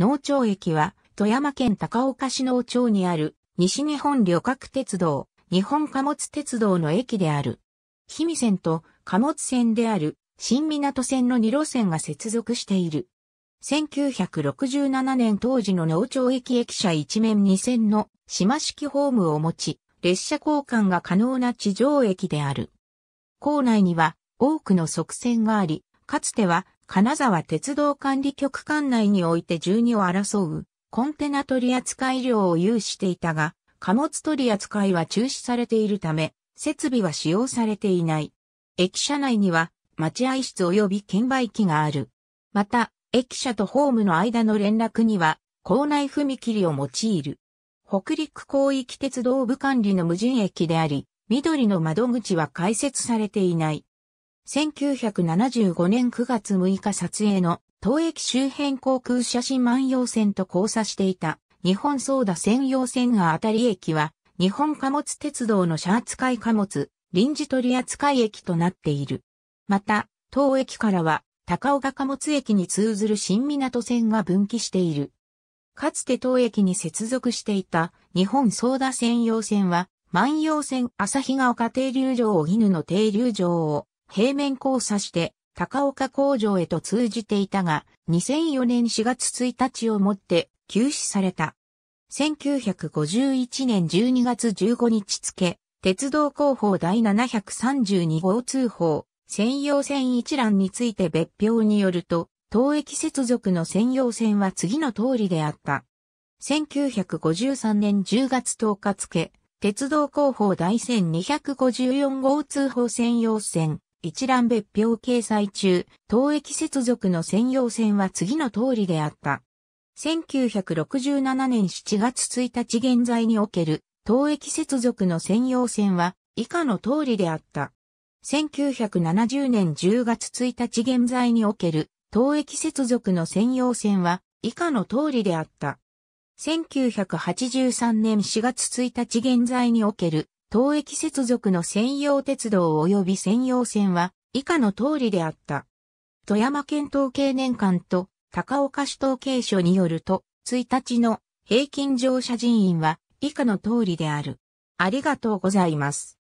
農町駅は、富山県高岡市農町にある、西日本旅客鉄道、日本貨物鉄道の駅である。氷見線と貨物線である、新港線の2路線が接続している。1967年当時の農町駅駅舎一面2線の島式ホームを持ち、列車交換が可能な地上駅である。構内には多くの側線があり、かつては金沢鉄道管理局管内において12を争うコンテナ取扱量を有していたが、貨物取扱いは中止されているため、設備は使用されていない。駅舎内には待合室及び券売機がある。また、駅舎とホームの間の連絡には、校内踏切を用いる。北陸広域鉄道部管理の無人駅であり、緑の窓口は開設されていない。1975年9月6日撮影の東駅周辺航空写真万葉線と交差していた日本ソーダ専用線が当たり駅は日本貨物鉄道の車扱い貨物臨時取扱い駅となっている。また、東駅からは高岡貨物駅に通ずる新港線が分岐している。かつて東駅に接続していた日本ソーダ専用線は万葉線日が丘停留場を犬の停留場を平面交差して高岡工場へと通じていたが、2004年4月1日をもって休止された。1951年12月15日付、鉄道広報第732号通報、専用線一覧について別表によると、当駅接続の専用線は次の通りであった。1953年10月10日付、鉄道広報第1254号通報専用線、一覧別表掲載中、東駅接続の専用線は次の通りであった。1967年7月1日現在における、東駅接続の専用線は、以下の通りであった。1970年10月1日現在における、東駅接続の専用線は、以下の通りであった。1983年4月1日現在における東駅接続の専用鉄道及び専用線は以下の通りであった。富山県統計年間と高岡市統計所によると、1日の平均乗車人員は以下の通りである。ありがとうございます。